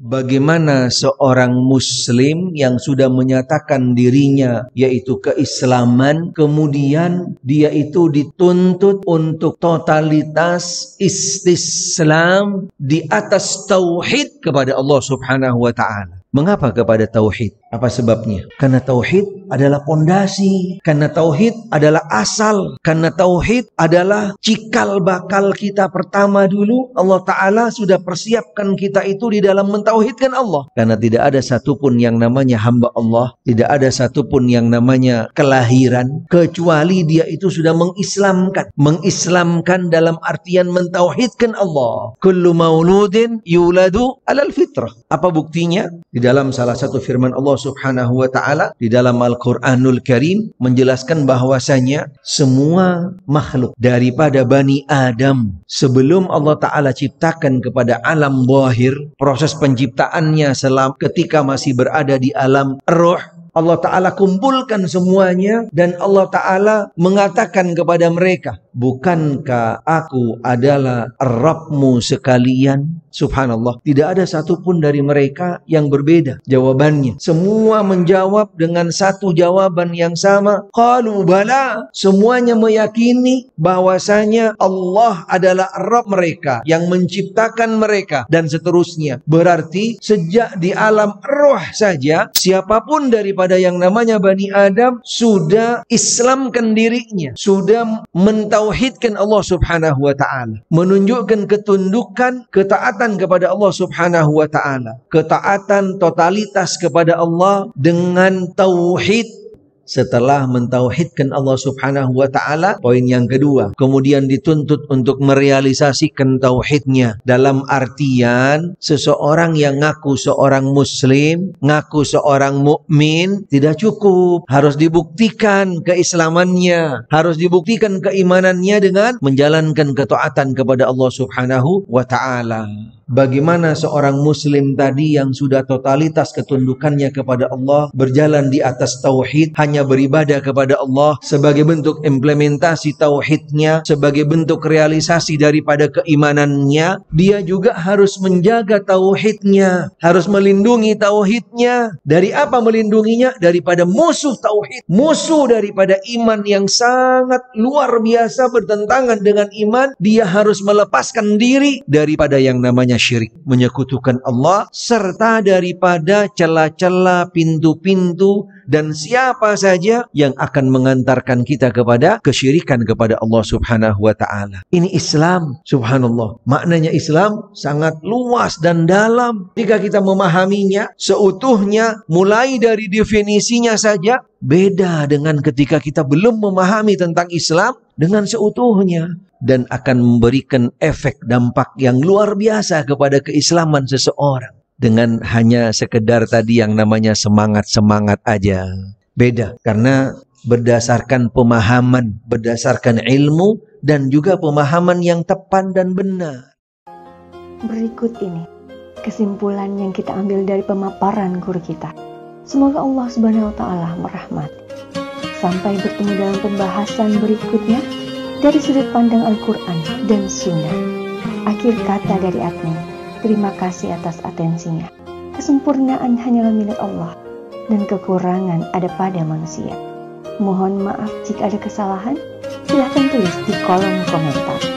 Bagaimana seorang Muslim yang sudah menyatakan dirinya, yaitu keislaman, kemudian dia itu dituntut untuk totalitas istislam di atas tauhid kepada Allah Subhanahu wa Ta'ala. Mengapa kepada tauhid? Apa sebabnya? Karena tauhid adalah pondasi, karena tauhid adalah asal, karena tauhid adalah cikal bakal kita pertama dulu. Allah Ta'ala sudah persiapkan kita itu di dalam mentauhidkan Allah, karena tidak ada satupun yang namanya hamba Allah, tidak ada satupun yang namanya kelahiran, kecuali dia itu sudah mengislamkan, mengislamkan dalam artian mentauhidkan Allah. Kullu mauludin yuladu alal fitrah. Apa buktinya? Di dalam salah satu firman Allah Subhanahu wa taala di dalam Al-Qur'anul Karim menjelaskan bahwasanya semua makhluk daripada Bani Adam sebelum Allah taala ciptakan kepada alam zahir proses penciptaannya selam ketika masih berada di alam roh Allah Ta'ala kumpulkan semuanya dan Allah Ta'ala mengatakan kepada mereka, Bukankah aku adalah Rabbmu sekalian? Subhanallah, tidak ada satupun dari mereka yang berbeda jawabannya. Semua menjawab dengan satu jawaban yang sama. Qalu bala, semuanya meyakini bahwasanya Allah adalah Rabb mereka yang menciptakan mereka dan seterusnya. Berarti sejak di alam roh saja, siapapun dari kepada yang namanya Bani Adam sudah islamkan dirinya sudah mentauhidkan Allah Subhanahu wa taala menunjukkan ketundukan ketaatan kepada Allah Subhanahu wa taala ketaatan totalitas kepada Allah dengan tauhid setelah mentauhidkan Allah Subhanahu wa taala. Poin yang kedua, kemudian dituntut untuk merealisasikan tauhidnya dalam artian seseorang yang ngaku seorang muslim, ngaku seorang mukmin tidak cukup, harus dibuktikan keislamannya, harus dibuktikan keimanannya dengan menjalankan ketaatan kepada Allah Subhanahu wa taala bagaimana seorang muslim tadi yang sudah totalitas ketundukannya kepada Allah berjalan di atas tauhid hanya beribadah kepada Allah sebagai bentuk implementasi tauhidnya sebagai bentuk realisasi daripada keimanannya dia juga harus menjaga tauhidnya harus melindungi tauhidnya dari apa melindunginya daripada musuh tauhid musuh daripada iman yang sangat luar biasa bertentangan dengan iman dia harus melepaskan diri daripada yang namanya syirik, menyekutukan Allah serta daripada celah-celah pintu-pintu dan siapa saja yang akan mengantarkan kita kepada kesyirikan kepada Allah Subhanahu wa taala. Ini Islam, subhanallah. Maknanya Islam sangat luas dan dalam. Jika kita memahaminya seutuhnya mulai dari definisinya saja beda dengan ketika kita belum memahami tentang Islam dengan seutuhnya dan akan memberikan efek dampak yang luar biasa kepada keislaman seseorang dengan hanya sekedar tadi yang namanya semangat-semangat aja. Beda karena berdasarkan pemahaman, berdasarkan ilmu dan juga pemahaman yang tepat dan benar. Berikut ini kesimpulan yang kita ambil dari pemaparan guru kita. Semoga Allah Subhanahu wa taala merahmati. Sampai bertemu dalam pembahasan berikutnya dari sudut pandang Al-Quran dan Sunnah. Akhir kata dari admin. terima kasih atas atensinya. Kesempurnaan hanyalah milik Allah dan kekurangan ada pada manusia. Mohon maaf jika ada kesalahan, silahkan tulis di kolom komentar.